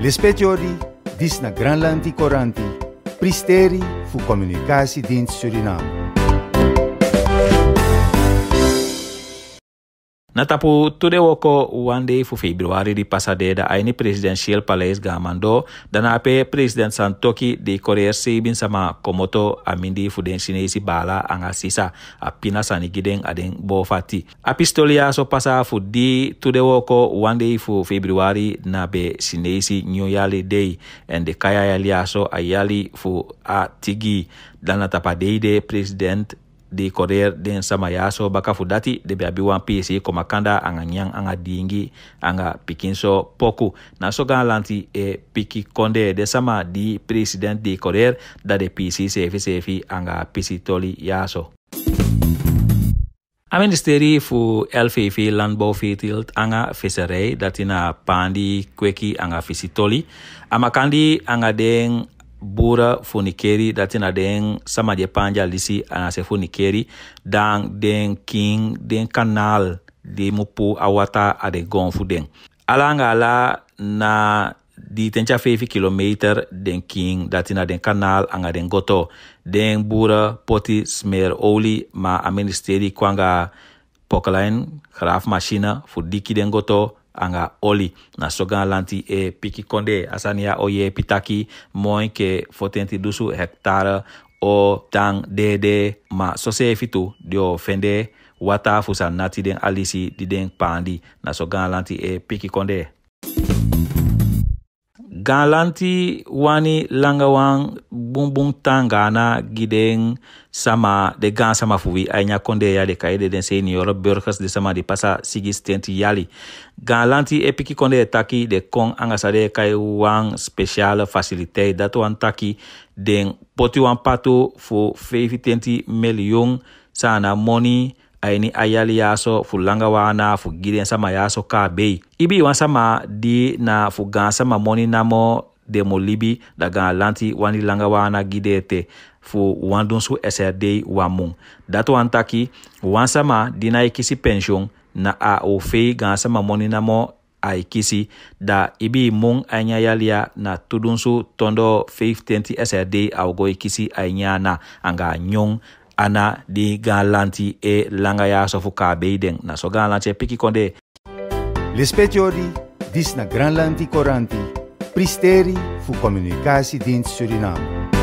Lespetiori, dis na Granlandi Coranti, Pristeri fu Comunicasi Communicatiedienst Suriname. Na tapu tude woko wande fu februari di Pasadena aini presidential palace gamando dan ape president Santoki di Korea Sebin sama Komoto amindi fu den sinesi bala anga sisa apina bo fati bofati. Apistolia so pasa fu di tude woko wande fu februari na be sinesi New Yearly Day and de kaya yali aso ayali fu a tigi dan na tapa deide president di koder den sama ya so baka fu dati de be abi wan pc koma kanda anga nyang anga dingi anga pikin so poku na so gan lanti e piki konde de sama di president di koder da de pc sefi sefi anga pc toli ya so A ministerie voor LVV Landbouw, Veeteelt, Anga, Visserij, dat in a pandi kweki anga visitoli. Amakandi anga deng bura funikeri datin na den sama de panja lisi ana se funikeri dan den king den kanal de mupu awata ade gonfu den alanga ala na di tencha fefi kilometer den king datin na den kanal anga den goto den bura poti smer oli ma a ministeri kwanga pokalain grafmachine fu diki den goto anga oli na sogan lanti e piki konde asania oye pitaki moi ke fotenti dusu hektare o tan dede ma sose fitu dio fende wata fu san nati den alisi di den pandi na sogan lanti e piki konde gan lanti wani langawan bumbum tangana giden sama de gan sama fuwi a ɲa konde ya de ka ye deden sei niyɔrɔ berkas de sama di pasa sigi stenti yali gan lanti epiki konde ye taki de kon an ka sade ka ye wan special fasilite datu an taki den poti wan pato fo feifitenti miliyon sana moni aini ayali yaso fu langa wana fu giden sama yaso ka bei ibi wan sama di na fu gan sama moni namo demo libi daga lanti wani langa wana gidete fu wan dun su srd wan mun datu an taki wan sama dina e kisi pension na a o fei gan sama moni namo a e kisi da i b'i mun a ɲa yaliya na tudunso tɔndɔ 510 srd a go i kisi a ɲa na anga ɲɔn ana di gan lanti e langaya sɔfu k'a bei den na sɔ gan lancɛ e piki kɔnde lespetiori dis na gran lanti koranti Pristeri fu Communicatie Dienst Suriname.